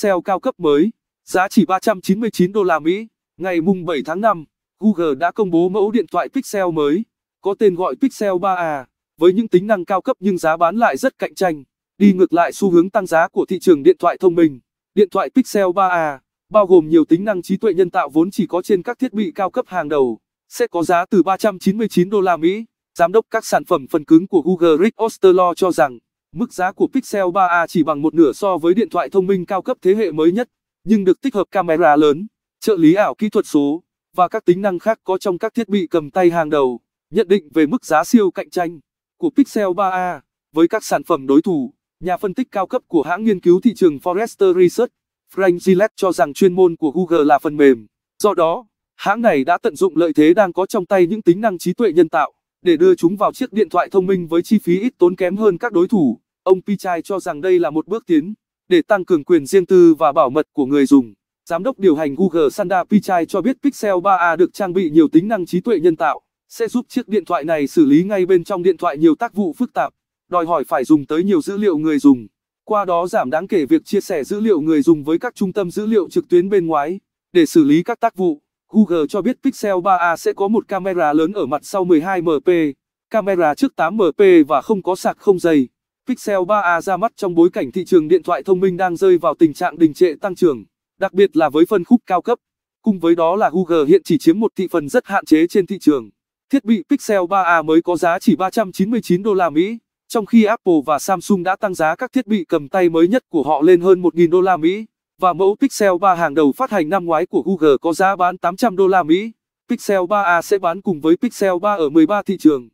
SEO cao cấp mới, giá chỉ 399 đô la Mỹ. Ngày mùng 7 tháng 5, Google đã công bố mẫu điện thoại Pixel mới, có tên gọi Pixel 3a, với những tính năng cao cấp nhưng giá bán lại rất cạnh tranh, đi ngược lại xu hướng tăng giá của thị trường điện thoại thông minh. Điện thoại Pixel 3a bao gồm nhiều tính năng trí tuệ nhân tạo vốn chỉ có trên các thiết bị cao cấp hàng đầu, sẽ có giá từ 399 đô la Mỹ. Giám đốc các sản phẩm phần cứng của Google Rick Osterloh cho rằng Mức giá của Pixel 3a chỉ bằng một nửa so với điện thoại thông minh cao cấp thế hệ mới nhất, nhưng được tích hợp camera lớn, trợ lý ảo kỹ thuật số và các tính năng khác có trong các thiết bị cầm tay hàng đầu. Nhận định về mức giá siêu cạnh tranh của Pixel 3a với các sản phẩm đối thủ, nhà phân tích cao cấp của hãng nghiên cứu thị trường Forrester Research, Frank Gillett cho rằng chuyên môn của Google là phần mềm. Do đó, hãng này đã tận dụng lợi thế đang có trong tay những tính năng trí tuệ nhân tạo để đưa chúng vào chiếc điện thoại thông minh với chi phí ít tốn kém hơn các đối thủ. Ông Pichai cho rằng đây là một bước tiến để tăng cường quyền riêng tư và bảo mật của người dùng. Giám đốc điều hành Google Sundar Pichai cho biết Pixel 3a được trang bị nhiều tính năng trí tuệ nhân tạo, sẽ giúp chiếc điện thoại này xử lý ngay bên trong điện thoại nhiều tác vụ phức tạp, đòi hỏi phải dùng tới nhiều dữ liệu người dùng. Qua đó giảm đáng kể việc chia sẻ dữ liệu người dùng với các trung tâm dữ liệu trực tuyến bên ngoài để xử lý các tác vụ Google cho biết Pixel 3a sẽ có một camera lớn ở mặt sau 12MP, camera trước 8MP và không có sạc không dây. Pixel 3a ra mắt trong bối cảnh thị trường điện thoại thông minh đang rơi vào tình trạng đình trệ tăng trưởng, đặc biệt là với phân khúc cao cấp. Cùng với đó là Google hiện chỉ chiếm một thị phần rất hạn chế trên thị trường. Thiết bị Pixel 3a mới có giá chỉ 399 đô la Mỹ, trong khi Apple và Samsung đã tăng giá các thiết bị cầm tay mới nhất của họ lên hơn 1.000 đô la Mỹ và mẫu Pixel 3 hàng đầu phát hành năm ngoái của Google có giá bán 800 đô la Mỹ. Pixel 3a sẽ bán cùng với Pixel 3 ở 13 thị trường.